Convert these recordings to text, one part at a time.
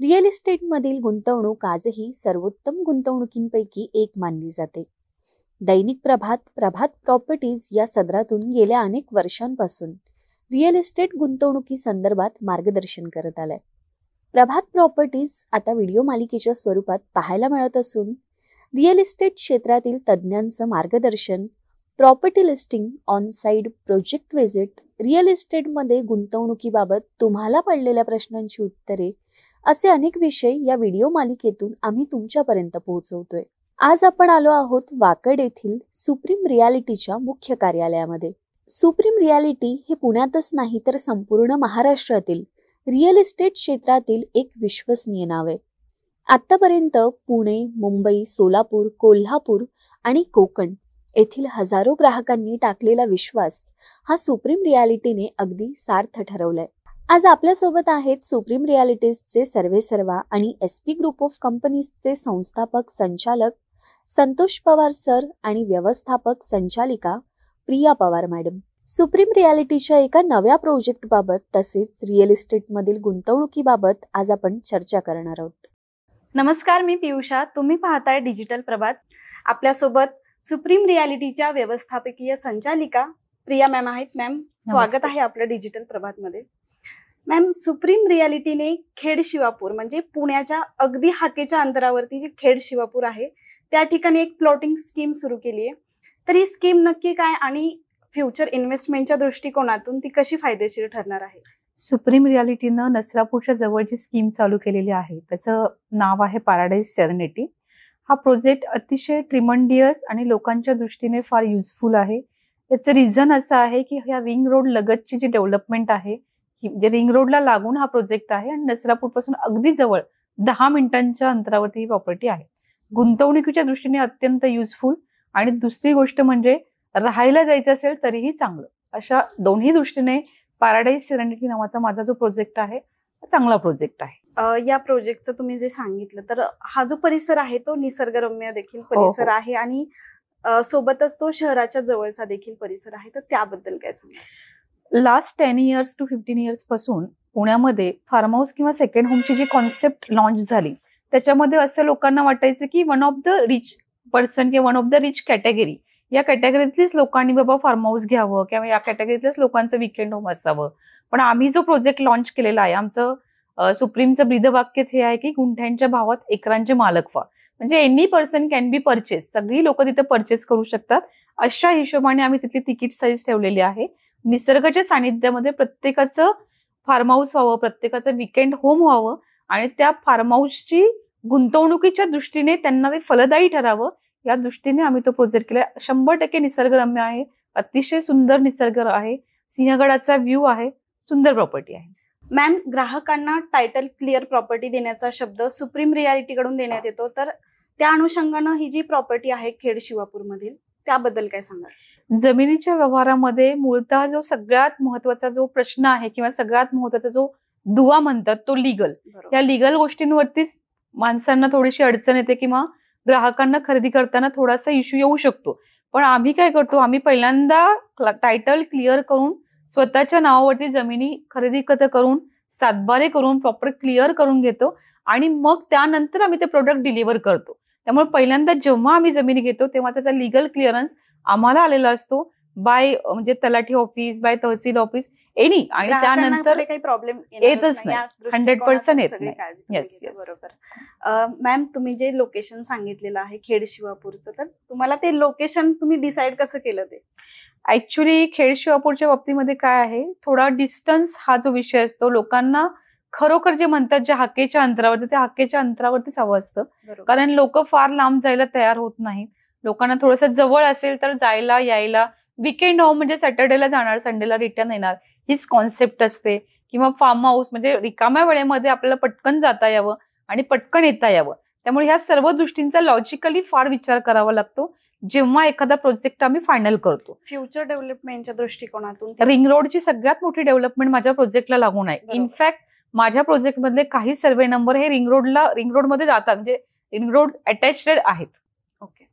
Real इस्टेटमधील गुंतवणूक आजही सर्वोत्तम गुंतवणुकींपैकी एक मानली जाते दैनिक प्रभात प्रभात प्रॉपर्टीज या सदरातून गेल्या अनेक वर्षांपासून रिअल इस्टेट गुंतवणुकी संदर्भात मार्गदर्शन करत आलंय प्रभात प्रॉपर्टीज आता व्हिडिओ मालिकेच्या स्वरूपात पाहायला मिळत असून रिअल इस्टेट क्षेत्रातील तज्ज्ञांचं मार्गदर्शन property listing on site project visit real इस्टेटमध्ये गुंतवणुकीबाबत तुम्हाला पडलेल्या प्रश्नांची उत्तरे असे अनेक विषय या व्हिडिओ मालिकेतून आम्ही तुमच्यापर्यंत पोहोचवतोय आज आपण आलो आहोत वाकड येथील सुप्रीम रियालिटीच्या मुख्य कार्यालयामध्ये सुप्रीम रियालिटी हे पुण्यातच नाही तर संपूर्ण महाराष्ट्रातील रिअल इस्टेट क्षेत्रातील एक विश्वसनीय नाव आहे आत्तापर्यंत पुणे मुंबई सोलापूर कोल्हापूर आणि कोकण येथील हजारो ग्राहकांनी टाकलेला विश्वास हा सुप्रीम रियालिटीने अगदी सार्थ ठरवलाय आज आपल्यासोबत आहेत सुप्रीम सर्वे सर्वा आणि एस पी ग्रुप ऑफ कंपनीजचे संस्थापक संचालक संतोष पवार सर आणि व्यवस्थापक संचालिका प्रिया पवार मॅडम सुप्रीम रियालिटीच्या एका नव्या प्रोजेक्टबाबत तसेच रिअल मधील गुंतवणुकीबाबत आज आपण चर्चा करणार आहोत नमस्कार मी पियुषा तुम्ही पाहताय डिजिटल प्रभात आपल्यासोबत सुप्रीम रियालिटीच्या व्यवस्थापकीय संचालिका प्रिया मॅम आहेत मॅम स्वागत आहे आपलं डिजिटल प्रभातमध्ये मॅम सुप्रीम रियालिटीने खेड शिवापूर म्हणजे पुण्याच्या अगदी हाकेच्या अंतरावरती जी खेड शिवापूर आहे त्या ठिकाणी एक प्लॉटिंग स्कीम सुरू केली आहे तर ही स्कीम नक्की काय आणि फ्युचर इन्व्हेस्टमेंटच्या दृष्टिकोनातून ती कशी फायदेशीर ठरणार आहे सुप्रीम रियालिटीनं नसरापूरच्या जवळ जी स्कीम चालू केलेली आहे त्याचं नाव आहे पॅराडाईज सेरनेटी हा प्रोजेक्ट अतिशय ट्रिमंडियस आणि लोकांच्या दृष्टीने फार युजफुल आहे याचं रिझन असं आहे की ह्या रिंग रोड लगतची जी डेव्हलपमेंट आहे म्हणजे रिंग रोडला लागून हा प्रोजेक्ट आहे आणि नसरापूरपासून अगदी जवळ दहा मिनिटांच्या अंतरावरती ही प्रॉपर्टी आहे गुंतवणुकीच्या दृष्टीने अत्यंत युजफुल आणि दुसरी गोष्ट म्हणजे राहायला जायचं असेल तरीही चांगलं अशा दोन्ही दृष्टीने पॅराडाईज सिरेंडिटी नावाचा माझा जो प्रोजेक्ट आहे चांगला प्रोजेक्ट आहे या प्रोजेक्टचं तुम्ही जे सांगितलं तर हा जो परिसर आहे तो निसर्गरम्य देखील हो, हो. परिसर आहे आणि सोबतच तो शहराच्या जवळचा देखील परिसर आहे तर त्याबद्दल काय सांगा last ten years to fifteen years पासून पुण्यामध्ये फार्म हाऊस किंवा सेकंड होमची जी कॉन्सेप्ट लॉन्च झाली त्याच्यामध्ये असं लोकांना वाटायचं की one of the rich person किंवा one of the rich category या कॅटेगरीतलीच लोकांनी बाबा फार्म हाऊस घ्यावं किंवा या कॅटेगरीतल्याच लोकांचं विकेंड होम असावं पण आम्ही जो प्रोजेक्ट लॉन्च केलेला आहे आमचं सुप्रीमचं ब्रीदवाक्यच हे आहे की गुंठ्यांच्या भावात एकरांचे मालक व्हा म्हणजे any person can be purchase सगळी लोक तिथे परचेस करू शकतात अशा हिशोबाने आम्ही तिथली तिकीट साईज ठेवलेली आहे निसर्गाच्या सानिध्यामध्ये प्रत्येकाचं फार्म हाऊस व्हावं प्रत्येकाचं विकेंड होम व्हावं आणि त्या फार्म हाऊसची गुंतवणुकीच्या दृष्टीने त्यांना ते फलदायी ठरावं या दृष्टीने आम्ही तो प्रोजेक्ट केला शंभर टक्के निसर्गरम्य आहे अतिशय सुंदर निसर्ग आहे सिंहगडाचा व्ह्यू आहे सुंदर प्रॉपर्टी आहे मॅम ग्राहकांना टायटल क्लिअर प्रॉपर्टी देण्याचा शब्द सुप्रीम कडून देण्यात येतो तर त्या अनुषंगानं ही जी प्रॉपर्टी आहे खेड मधील त्याबद्दल काय सांगाल जमिनीच्या व्यवहारामध्ये मूळतः जो सगळ्यात महत्वाचा जो प्रश्न आहे किंवा सगळ्यात महत्वाचा जो दुवा म्हणतात तो लिगल या लिगल गोष्टींवरतीच माणसांना थोडीशी अडचण येते किंवा ग्राहकांना खरेदी करताना थोडासा इश्यू येऊ शकतो पण आम्ही काय करतो आम्ही पहिल्यांदा टायटल क्लिअर करून स्वतःच्या नावावरती जमिनी खरेदी करून सातबारे करून प्रॉपर क्लिअर करून घेतो आणि मग त्यानंतर आम्ही ते प्रोडक्ट डिलिव्हर करतो त्यामुळे पहिल्यांदा जेव्हा आम्ही जमीन घेतो तेव्हा त्याचा लिगल क्लिअरन्स आम्हाला आलेला असतो बाय म्हणजे तलाठी office by tehsil office any आणि त्यानंतर काही प्रॉब्लेम येतच नाही हंड्रेड पर्सेंट येत नाही बरोबर मॅम तुम्ही जे लोकेशन सांगितलेलं आहे खेड शिवापूरचं तर तुम्हाला ते लोकेशन तुम्ही डिसाईड कसं केलं ते ऍक्च्युली खेड शिवापूरच्या बाबतीमध्ये काय आहे थोडा डिस्टन्स हा जो विषय असतो लोकांना खरोखर जे म्हणतात जे हाकेच्या अंतरावरती त्या हाकेच्या अंतरावरतीच हवं असतं कारण लोक फार लांब जायला तयार होत नाहीत लोकांना थोडस जवळ असेल तर जायला यायला विकेंड हो म्हणजे सॅटर्डेला जाणार संडेला रिटर्न येणार हीच कॉन्सेप्ट असते किंवा फार्म हाऊस म्हणजे रिकाम्या वेळेमध्ये आपल्याला पटकन जाता यावं आणि पटकन येता यावं त्यामुळे ह्या सर्व दृष्टींचा लॉजिकली फार विचार करावा लागतो जेव्हा एखादा प्रोजेक्ट आम्ही फायनल करतो फ्युचर डेव्हलपमेंटच्या दृष्टिकोनातून रिंग रोडची सगळ्यात मोठी डेव्हलपमेंट माझ्या प्रोजेक्टला लागून आहे इनफॅक्ट माझ्या प्रोजेक्ट मधले काही सर्वे नंबर हे रिंग रोडला रिंग रोडमध्ये जातात म्हणजे रिंग रोड अटॅचेड आहेत ओके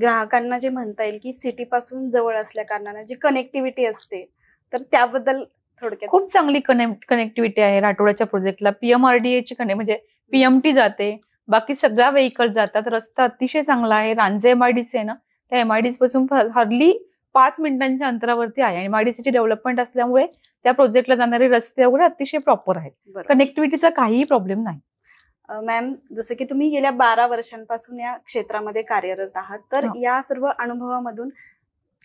ग्राहकांना जे म्हणता येईल की सिटी पासून जवळ असल्या कारणाने जी कनेक्टिव्हिटी असते तर त्याबद्दल थोडक्यात खूप चांगली कनेक्ट कनेक्टिव्हिटी आहे राठोड्याच्या प्रोजेक्टला पीएमआरडीएची कने म्हणजे पीएमटी जाते बाकी सगळ्या व्हेकल जातात रस्ता अतिशय चांगला आहे रांजे एमआयडीसी आहे ना त्या एमआयडीसी पासून हार्डली पाच मिनिटांच्या अंतरावरती आहे आणि माडीसीची डेव्हलपमेंट असल्यामुळे त्या प्रोजेक्टला जाणारे रस्ते वगैरे अतिशय प्रॉपर आहेत कनेक्टिव्हिटीचा काहीही प्रॉब्लेम नाही मॅम जसं की तुम्ही गेल्या बारा वर्षांपासून या क्षेत्रामध्ये कार्यरत आहात तर या सर्व अनुभवामधून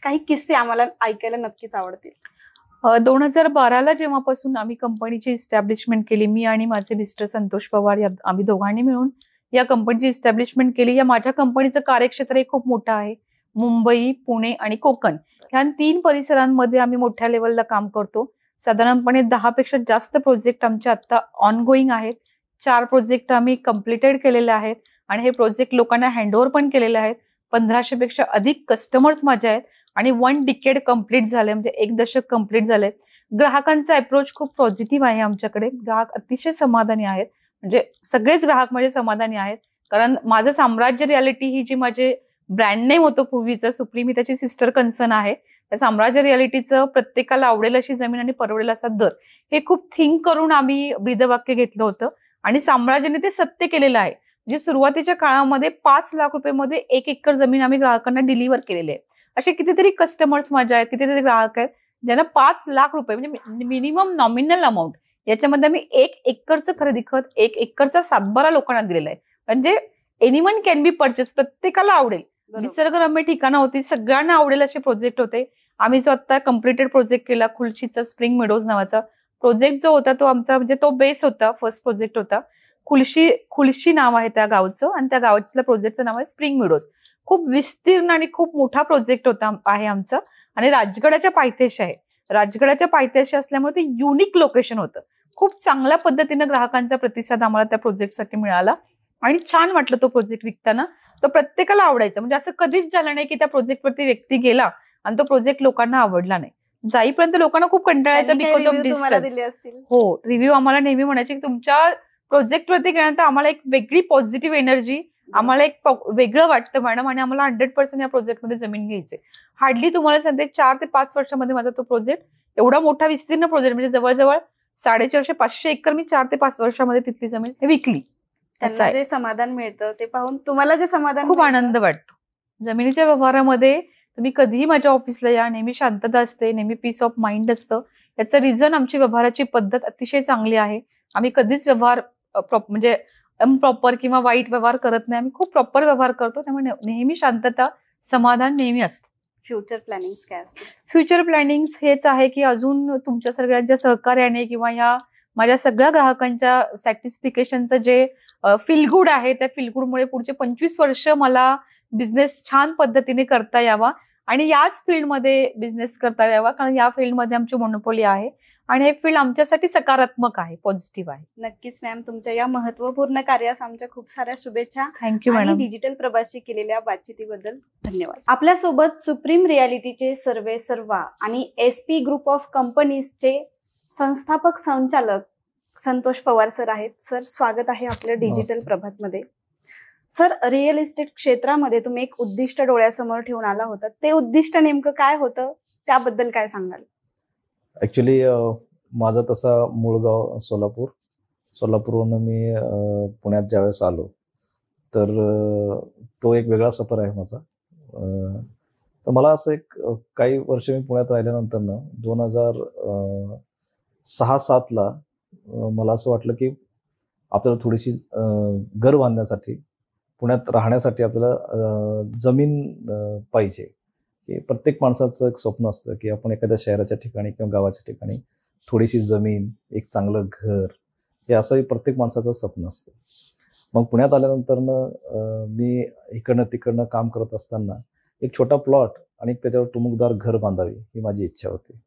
काही किस्से आम्हाला ऐकायला नक्कीच आवडतील दोन हजार बाराला जेव्हापासून आम्ही कंपनीची इस्टॅब्लिशमेंट केली मी आणि माझे मिस्टर संतोष पवार या आम्ही दोघांनी मिळून या कंपनीची इस्टॅब्लिशमेंट केली या माझ्या कंपनीचं कार्यक्षेत्र हे खूप मोठं आहे मुंबई पुणे आणि कोकण ह्या तीन परिसरांमध्ये आम्ही मोठ्या लेवलला काम करतो साधारणपणे दहापेक्षा जास्त प्रोजेक्ट आमचे आत्ता ऑनगोईंग आहेत चार प्रोजेक्ट आम्ही कम्प्लिटेड केलेले आहेत आणि हे प्रोजेक्ट लोकांना हँडओव्हर पण केलेले आहेत पंधराशे पेक्षा अधिक कस्टमर्स माझे आहेत आणि वन डिकेड कम्प्लीट झाले म्हणजे एक दशक कम्प्लीट झाले ग्राहकांचा अप्रोच खूप पॉझिटिव्ह आहे आमच्याकडे ग्राहक अतिशय समाधानी आहेत म्हणजे सगळेच ग्राहक माझे समाधानी आहेत कारण माझं साम्राज्य रियालिटी ही जी माझे ब्रँड नेम होतो पूर्वीचं सुप्रीम ही त्याची सिस्टर कन्सर्न आहे त्या साम्राज्य रियालिटीचं प्रत्येकाला आवडेल अशी जमीन आणि परवडेल असा दर हे खूप थिंक करून आम्ही वाक्य घेतलं होतं आणि साम्राज्याने ते सत्य केलेलं आहे म्हणजे सुरुवातीच्या काळामध्ये पाच लाख रुपयेमध्ये एक एकर जमीन आम्ही ग्राहकांना डिलिव्हर केलेली आहे असे कितीतरी कस्टमर्स माझ्या आहेत कितीतरी ग्राहक आहेत ज्यांना पाच लाख रुपये म्हणजे मिनिमम नॉमिनल अमाऊंट याच्यामध्ये आम्ही एक एकरचं खरेदी खत एक एकरचा सातबारा लोकांना दिलेला आहे म्हणजे एनिमन कॅन बी परचेस प्रत्येकाला आवडेल निसर्गरम्य ठिकाणं होती सगळ्यांना आवडेल असे प्रोजेक्ट होते आम्ही जो आता कम्प्लिटेड प्रोजेक्ट केला खुलशीचा स्प्रिंग मेडोज नावाचा प्रोजेक्ट जो होता तो आमचा म्हणजे तो बेस होता फर्स्ट प्रोजेक्ट होता खुलशी खुलशी नाव आहे त्या गावचं आणि त्या गावातल्या प्रोजेक्टचं नाव आहे स्प्रिंग मिडोज खूप विस्तीर्ण आणि खूप मोठा प्रोजेक्ट होता आहे आमचं आणि राजगडाच्या पायथ्याशी आहे राजगडाच्या पायथ्याशी असल्यामुळे ते युनिक लोकेशन होतं खूप चांगल्या पद्धतीनं ग्राहकांचा प्रतिसाद आम्हाला त्या प्रोजेक्टसाठी मिळाला आणि छान वाटलं तो प्रोजेक्ट विकताना तो प्रत्येकाला आवडायचा म्हणजे असं कधीच झालं नाही की त्या प्रोजेक्टवरती व्यक्ती गेला आणि तो प्रोजेक्ट लोकांना आवडला नाही जाईपर्यंत लोकांना खूप कंटाळायचा बिकॉज ऑफ डिस्टन्स हो रिव्ह्यू आम्हाला नेहमी म्हणायचे की तुमच्या वरती गेल्यानंतर आम्हाला एक वेगळी पॉझिटिव्ह एनर्जी आम्हाला एक वेगळं वाटतं मॅडम आणि आम्हाला हंड्रेड पर्सेंट या मध्ये जमीन घ्यायचे हार्डली तुम्हाला सांगते चार ते पाच वर्षामध्ये माझा तो प्रोजेक्ट एवढा मोठा विस्तीर्ण प्रोजेक्ट म्हणजे जवळजवळ साडेचारशे पाचशे एकर मी चार ते पाच वर्षामध्ये तिथली जमीन विकली त्यांना जे समाधान मिळतं ते पाहून तुम्हाला जे समाधान खूप आनंद वाटतो जमिनीच्या व्यवहारामध्ये तुम्ही कधीही माझ्या ऑफिसला या नेहमी शांतता असते नेहमी पीस ऑफ माइंड असतं याचं रिझन आमची व्यवहाराची पद्धत अतिशय चांगली आहे आम्ही कधीच व्यवहार म्हणजे अनप्रॉपर किंवा वाईट व्यवहार करत नाही आम्ही खूप प्रॉपर व्यवहार करतो त्यामुळे नेहमी शांतता समाधान नेहमी असतं फ्युचर प्लॅनिंग्स काय फ्युचर प्लॅनिंग्स हेच आहे की अजून तुमच्या सगळ्यांच्या सहकार्याने किंवा या माझ्या सगळ्या ग्राहकांच्या सॅटिस्फिकेशनचं जे गुड आहे त्या फिलगुडमुळे पुढचे पंचवीस वर्ष मला बिझनेस छान पद्धतीने करता यावा आणि याच फील्डमध्ये बिझनेस करता यावा कारण या फील्डमध्ये आमची मोनोपोली आहे आणि हे फील्ड आमच्यासाठी सकारात्मक आहे पॉझिटिव्ह आहे नक्कीच मॅम तुमच्या या महत्वपूर्ण कार्यास आमच्या खूप साऱ्या शुभेच्छा थँक्यू मॅडम डिजिटल प्रवाशी केलेल्या बातचीतीबद्दल धन्यवाद आपल्यासोबत सुप्रीम रियालिटीचे सर्वे सर्वा आणि एसपी ग्रुप ऑफ कंपनीजचे संस्थापक संचालक संतोष पवार सर आहेत सर स्वागत आहे आपल्या डिजिटल प्रभात मध्ये सर रिअल इस्टेट क्षेत्रामध्ये तुम्ही एक उद्दिष्ट डोळ्यासमोर ठेवून आला होता ते उद्दिष्ट नेमकं काय होतं त्याबद्दल काय सांगाल ऍक्च्युली माझा तसा गाव सोलापूर सोलापूरवरून मी पुण्यात ज्यावेळेस आलो तर तो एक वेगळा सफर आहे माझा तर मला असं एक काही वर्ष मी पुण्यात राहिल्यानंतर ना दोन हजार सहा सातला मला असं वाटलं की आपल्याला थोडीशी घर बांधण्यासाठी पुण्यात राहण्यासाठी आपल्याला जमीन पाहिजे की प्रत्येक माणसाचं एक स्वप्न असतं की आपण एखाद्या शहराच्या ठिकाणी किंवा गावाच्या ठिकाणी थोडीशी जमीन एक चांगलं घर हे असं प्रत्येक माणसाचं स्वप्न असतं मग पुण्यात आल्यानंतरनं मी इकडनं तिकडनं काम करत असताना एक छोटा प्लॉट आणि त्याच्यावर टुमुकदार घर बांधावी ही माझी इच्छा होती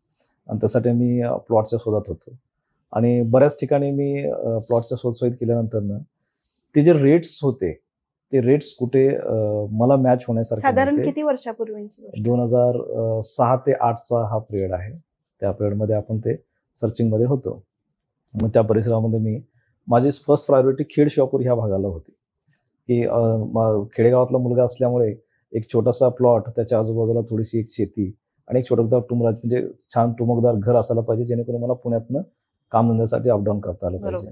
आणि त्यासाठी मी प्लॉटच्या शोधात होतो आणि बऱ्याच ठिकाणी मी प्लॉटच्या शोध केल्यानंतर ना ते जे रेट्स होते ते रेट्स कुठे मला मॅच होण्यासारखे साधारण किती वर्षापूर्वी दोन हजार सहा ते आठचा हा पिरियड आहे त्या मध्ये आपण ते सर्चिंगमध्ये होतो मग त्या परिसरामध्ये मी माझी फर्स्ट प्रायोरिटी खेड शिवापूर ह्या भागाला होती की खेडेगावातला मुलगा असल्यामुळे एक छोटासा प्लॉट त्याच्या आजूबाजूला थोडीशी एक शेती आणि एक छोटकदार टुमराज म्हणजे छान टुमकदार घर असायला पाहिजे जेणेकरून मला पुण्यातनं कामधंद्यासाठी अपडाऊन करता आलं पाहिजे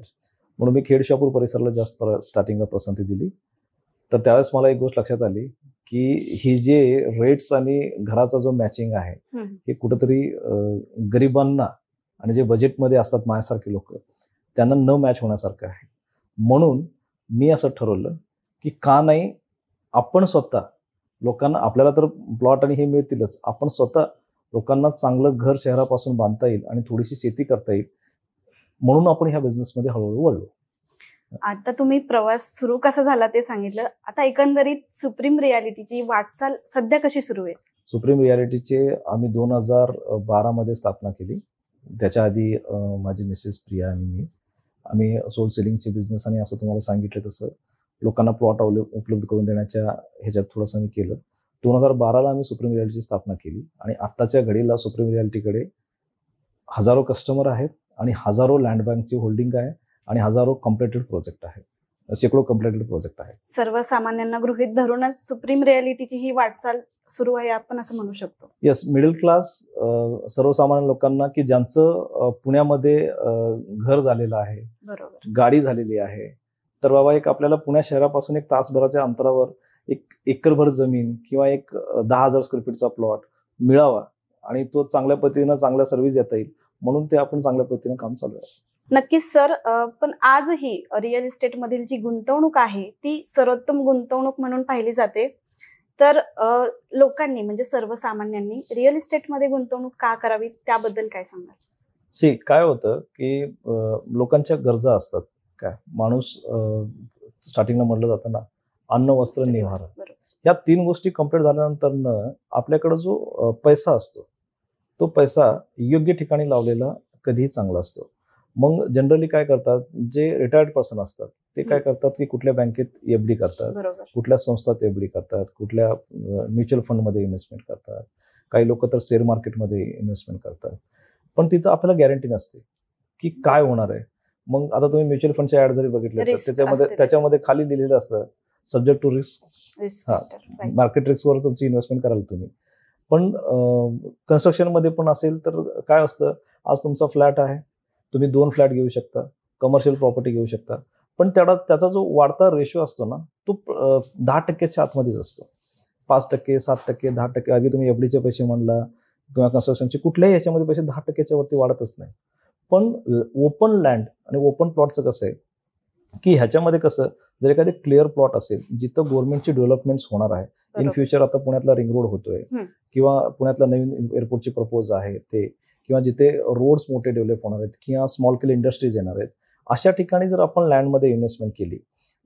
म्हणून मी खेडशापूर परिसराला जास्त स्टार्टिंगला पसंती दिली तर त्यावेळेस मला एक गोष्ट लक्षात आली की ही जे रेट्स आणि घराचा जो मॅचिंग आहे हे कुठंतरी गरिबांना आणि जे बजेटमध्ये असतात माझ्यासारखे लोक त्यांना न मॅच होण्यासारखं आहे म्हणून मी असं ठरवलं की का नाही आपण स्वतः लोकांना आपल्याला तर प्लॉट आणि हे मिळतीलच आपण स्वतः लोकांना चांगलं घर शहरापासून बांधता येईल आणि थोडीशी शेती करता येईल म्हणून आपण ह्या मध्ये हळूहळू वळलो आता तुम्ही प्रवास सुरू कसा झाला ते सांगितलं आता एकंदरीत सुप्रीम रियालिटीची वाटचाल सध्या कशी सुरू आहे सुप्रीम रियालिटीचे आम्ही दोन हजार मध्ये स्थापना केली त्याच्या आधी माझी मिसेस प्रिया आणि मी आम्ही सोल सेलिंगचे बिझनेस आणि असं तुम्हाला सांगितलं तसं लोकांना प्लॉट उपलब्ध करून देण्याच्या ह्याच्यात थोडंसं मी केलं दोन हजार बाराला आम्ही सुप्रीम रियालिटीची स्थापना केली आणि आत्ताच्या घडीला सुप्रीम रियालिटीकडे हजारो कस्टमर आहेत आणि हजारो लँड बँकची होल्डिंग आहे आणि हजारो कम्प्लेटेड प्रोजेक्ट आहे शेकडो कम्प्लेटेड प्रोजेक्ट आहे सर्वसामान्यांना गृहित धरूनच सुप्रीम रियालिटीची ही वाटचाल सुरू आहे आपण असं म्हणू शकतो येस मिडल क्लास सर्वसामान्य लोकांना की ज्यांचं पुण्यामध्ये घर झालेलं आहे गाडी झालेली आहे तर बाबा एक आपल्याला पुण्या शहरापासून एक तासभराच्या अंतरावर एक एकरभर जमीन किंवा एक दहा हजार स्क्वेअर फीटचा प्लॉट मिळावा आणि तो चांगल्या पद्धतीनं चांगल्या सर्व्हिस देता येईल म्हणून ते आपण चांगल्या पद्धतीनं काम चालू आहे नक्कीच सर पण आजही रिअल इस्टेट मधील जी गुंतवणूक आहे ती सर्वोत्तम गुंतवणूक म्हणून पाहिली जाते तर लोकांनी म्हणजे सर्वसामान्यांनी रिअल इस्टेटमध्ये गुंतवणूक का करावी त्याबद्दल काय सांगाल सी काय होतं की लोकांच्या गरजा असतात काय माणूस स्टार्टिंगला म्हटलं जातं ना अन्न वस्त्र निवार या तीन गोष्टी कम्प्लीट झाल्यानंतर आपल्याकडे जो पैसा असतो तो पैसा योग्य ठिकाणी लावलेला कधीही चांगला असतो मग जनरली काय करतात जे रिटायर्ड पर्सन असतात ते काय करतात की कुठल्या बँकेत एफडी करतात कुठल्या संस्थात एफडी करतात कुठल्या म्युच्युअल फंडमध्ये इन्व्हेस्टमेंट करतात काही लोक तर शेअर मार्केटमध्ये इन्व्हेस्टमेंट करतात पण तिथं आपल्याला गॅरंटी नसते की काय होणार आहे मग आता तुम्ही म्युच्युअल फंडचे ऍड जरी बघितले त्याच्यामध्ये त्याच्यामध्ये खाली लिहिलेलं असतं सब्जेक्ट टू रिस्क मार्केट रिस्कवर तुमची इन्व्हेस्टमेंट कराल तुम्ही पण कन्स्ट्रक्शनमध्ये पण असेल तर काय असतं आज तुमचा फ्लॅट आहे तुम्ही दोन फ्लॅट घेऊ शकता कमर्शियल प्रॉपर्टी घेऊ शकता पण त्याला त्याचा जो वाढता रेशो असतो ना तो दहा टक्क्याच्या आतमध्येच असतो पाच टक्के सात टक्के दहा टक्के आधी तुम्ही एफडीचे पैसे म्हणला किंवा कन्स्ट्रक्शनचे कुठल्याही याच्यामध्ये पैसे दहा टक्क्याच्या वरती वाढतच नाही पण ओपन लँड आणि ओपन प्लॉटचं कसं आहे की ह्याच्यामध्ये कसं जर एखादे क्लिअर प्लॉट असेल जिथं गव्हर्नमेंटची डेव्हलपमेंट होणार आहे इन फ्युचर आता पुण्यातला रिंग रोड होतोय किंवा पुण्यातला नवीन एअरपोर्टचे प्रपोज आहे ते किंवा जिथे रोड्स मोठे डेव्हलप होणार आहेत किंवा स्मॉल स्केल इंडस्ट्रीज येणार आहेत अशा ठिकाणी जर आपण लँडमध्ये इन्व्हेस्टमेंट केली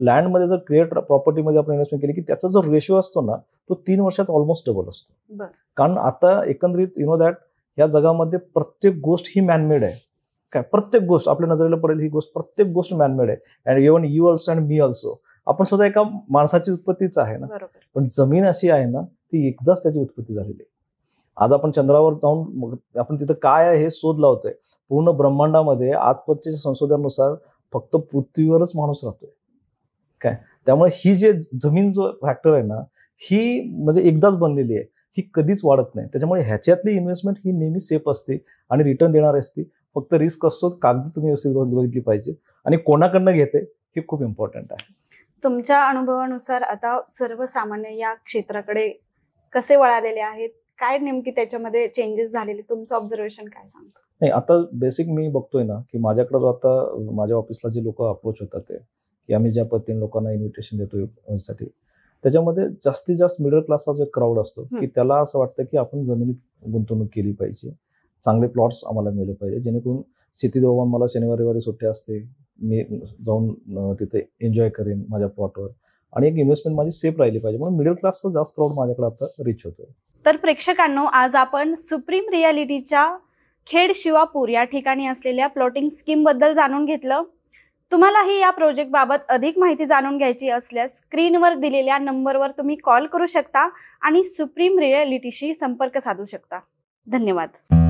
लँडमध्ये जर क्रिएट प्रॉपर्टीमध्ये आपण इन्व्हेस्टमेंट केली की त्याचा जो रेशो असतो ना तो तीन वर्षात ऑलमोस्ट डबल असतो कारण आता एकंदरीत यु नो दॅट या जगामध्ये प्रत्येक गोष्ट ही मॅनमेड आहे काय प्रत्येक गोष्ट आपल्या नजरेला पडेल ही गोष्ट प्रत्येक गोष्ट मॅनमेड आहे and even you also and मी ऑल्सो आपण सुद्धा एका माणसाची उत्पत्तीच आहे ना पण जमीन अशी आहे ना ती एकदाच त्याची उत्पत्ती झालेली आहे आज आपण चंद्रावर जाऊन आपण तिथं काय आहे हे शोध लावतोय पूर्ण ब्रह्मांडामध्ये आजपच्या संशोधनानुसार फक्त पृथ्वीवरच माणूस राहतोय काय त्यामुळे ही जे जमीन जो फॅक्टर आहे ना ही म्हणजे एकदाच बनलेली आहे ही कधीच वाढत नाही त्याच्यामुळे ह्याच्यातली इन्व्हेस्टमेंट ही नेहमी सेफ असते आणि रिटर्न देणारी असते फक्त रिस्क असतो कागद तुम्ही व्यवस्थित बघितली पाहिजे आणि कोणाकडनं घेते हे खूप इम्पॉर्टंट आहे तुमच्या अनुभवानुसार आता सर्वसामान्य या क्षेत्राकडे कसे वळालेले आहेत काय नेमकी त्याच्यामध्ये चेंजेस झालेले तुमचं ऑब्झर्वेशन काय सांगतो नाही आता बेसिक मी बघतोय ना की माझ्याकडे जो आता माझ्या ऑफिसला जे लोक अप्रोच होतात ते की आम्ही ज्या पद्धतीने लोकांना इन्व्हिटेशन देतो साठी त्याच्यामध्ये जास्तीत जास्त मिडल क्लासचा जो क्राऊड असतो की त्याला असं वाटतं की आपण जमिनीत गुंतवणूक केली पाहिजे चांगले प्लॉट्स आम्हाला मिळले पाहिजे जेणेकरून शेती बाबा मला शनिवार रविवारी सुट्टी असते मी जाऊन तिथे एन्जॉय करेन माझ्या प्लॉटवर आणि एक इन्व्हेस्टमेंट माझी सेफ राहिली पाहिजे म्हणून मिडल क्लासचा जास्त क्राऊड माझ्याकडे आता रिच होतोय तर प्रेक्षकांनो आज आपण सुप्रीम रियालिटीच्या खेड शिवापूर या ठिकाणी असलेल्या प्लॉटिंग स्कीम बद्दल जाणून घेतलं तुम्हालाही या प्रोजेक्टबाबत अधिक माहिती जाणून घ्यायची असल्यास स्क्रीनवर दिलेल्या नंबरवर तुम्ही कॉल करू शकता आणि सुप्रीम रियालिटीशी संपर्क साधू शकता धन्यवाद